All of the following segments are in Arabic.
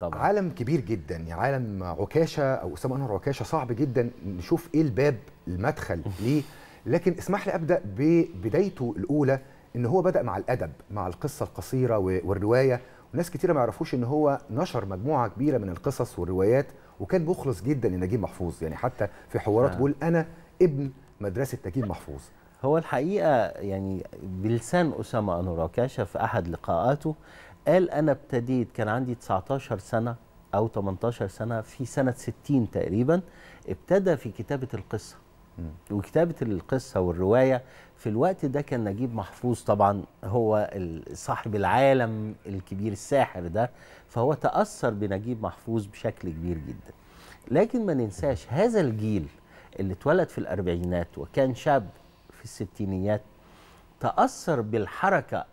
طبعا. عالم كبير جدا يعني عالم عكاشه او اسامه انور عكاشه صعب جدا نشوف ايه الباب المدخل ليه لكن اسمح لي ابدا ببدايته الاولى ان هو بدا مع الادب مع القصه القصيره والروايه وناس كتيره ما يعرفوش ان هو نشر مجموعه كبيره من القصص والروايات وكان مخلص جدا لنجيب محفوظ يعني حتى في حوارات آه. بيقول انا ابن مدرسه نجيب محفوظ هو الحقيقه يعني بلسان اسامه انور عكاشه في احد لقاءاته قال انا ابتديت كان عندي 19 سنه او 18 سنه في سنه 60 تقريبا ابتدى في كتابه القصه وكتابه القصه والروايه في الوقت ده كان نجيب محفوظ طبعا هو صاحب العالم الكبير الساحر ده فهو تاثر بنجيب محفوظ بشكل كبير جدا لكن ما ننساش هذا الجيل اللي اتولد في الاربعينات وكان شاب في الستينيات تاثر بالحركه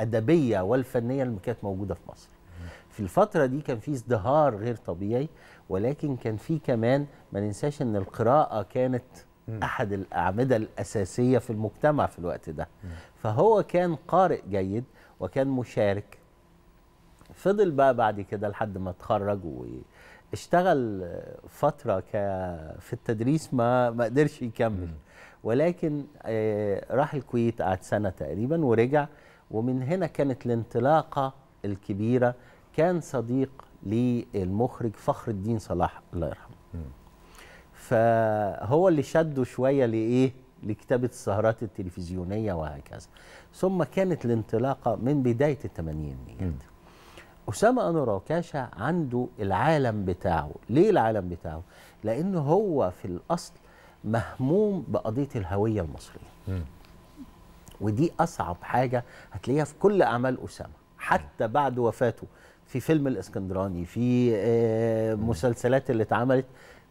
الادبيه والفنيه اللي كانت موجوده في مصر في الفترة دي كان في ازدهار غير طبيعي ولكن كان في كمان ما ننساش ان القراءة كانت أحد الأعمدة الأساسية في المجتمع في الوقت ده فهو كان قارئ جيد وكان مشارك فضل بقى بعد كده لحد ما اتخرج واشتغل فترة ك في التدريس ما ما قدرش يكمل ولكن آه، راح الكويت قعد سنة تقريبا ورجع ومن هنا كانت الانطلاقة الكبيرة كان صديق للمخرج فخر الدين صلاح الله يرحمه فهو اللي شده شوية لإيه لكتابة السهرات التلفزيونية وهكذا ثم كانت الانطلاقة من بداية الثمانينيات أسامة أنور عكاشة عنده العالم بتاعه ليه العالم بتاعه؟ لأنه هو في الأصل مهموم بقضية الهوية المصرية ودي اصعب حاجه هتلاقيها في كل اعمال اسامه حتى بعد وفاته في فيلم الاسكندراني في آه، مسلسلات اللي اتعملت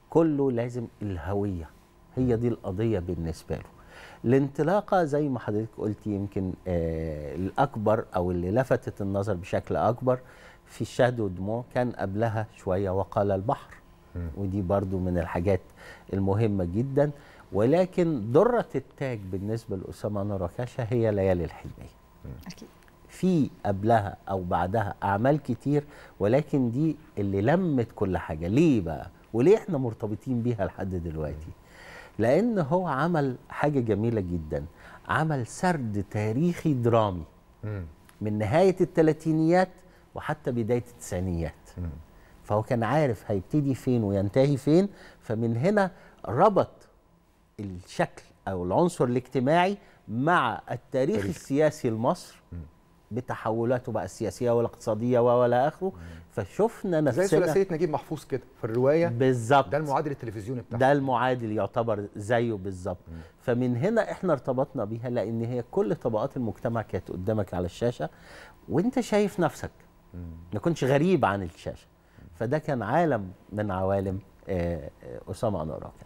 كله لازم الهويه هي دي القضيه بالنسبه له الانطلاقه زي ما حضرتك قلت يمكن آه، الاكبر او اللي لفتت النظر بشكل اكبر في الشهد ودموع كان قبلها شويه وقال البحر ودي برضو من الحاجات المهمه جدا ولكن درة التاج بالنسبه لاسامه انور هي ليالي الحلميه اكيد في قبلها او بعدها اعمال كتير ولكن دي اللي لمت كل حاجه ليه بقى وليه احنا مرتبطين بيها لحد دلوقتي لان هو عمل حاجه جميله جدا عمل سرد تاريخي درامي من نهايه الثلاثينيات وحتى بدايه التسعينيات فهو كان عارف هيبتدي فين وينتهي فين فمن هنا ربط الشكل او العنصر الاجتماعي مع التاريخ تاريخ. السياسي لمصر بتحولاته بقى السياسيه والاقتصاديه ولا اخره فشفنا نفسنا زي ثلاثيه نجيب محفوظ كده في الروايه بالظبط ده المعادل التلفزيوني بتاعه ده المعادل يعتبر زيه بالظبط فمن هنا احنا ارتبطنا بيها لان هي كل طبقات المجتمع كانت قدامك على الشاشه وانت شايف نفسك ما كنتش غريب عن الشاشه فده كان عالم من عوالم آه، آه، اسامه انور